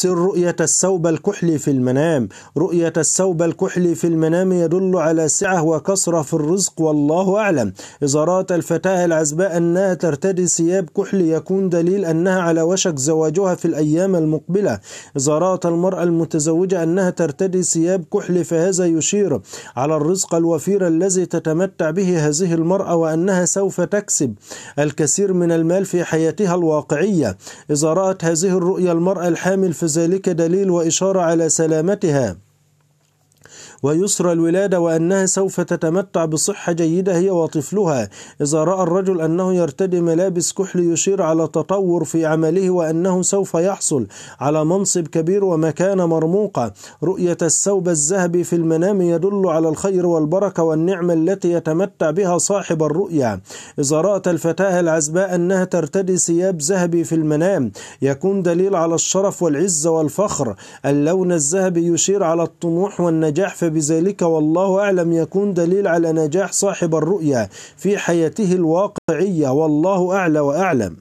سر رؤية الثوب الكحلي في المنام رؤية الثوب الكحلي في المنام يدل على سعة وكسرة في الرزق والله أعلم إذا رأت الفتاة العزباء أنها ترتدي ثياب كحلي يكون دليل أنها على وشك زواجها في الأيام المقبلة إذا رأت المرأة المتزوجة أنها ترتدي ثياب كحلي فهذا يشير على الرزق الوفير الذي تتمتع به هذه المرأة وأنها سوف تكسب الكثير من المال في حياتها الواقعية إذا رأت هذه الرؤية المرأة الحامل في ذلك دليل وإشارة على سلامتها ويسر الولادة وأنها سوف تتمتع بصحة جيدة هي وطفلها إذا رأى الرجل أنه يرتدي ملابس كحل يشير على تطور في عمله وأنه سوف يحصل على منصب كبير ومكانة مرموقة رؤية الثوب الذهبي في المنام يدل على الخير والبركة والنعمة التي يتمتع بها صاحب الرؤيا إذا رأت الفتاة العزباء أنها ترتدي ثياب ذهبي في المنام يكون دليل على الشرف والعزة والفخر اللون الذهبي يشير على الطموح والنجاح في بذلك والله أعلم يكون دليل على نجاح صاحب الرؤيا في حياته الواقعية والله أعلى وأعلم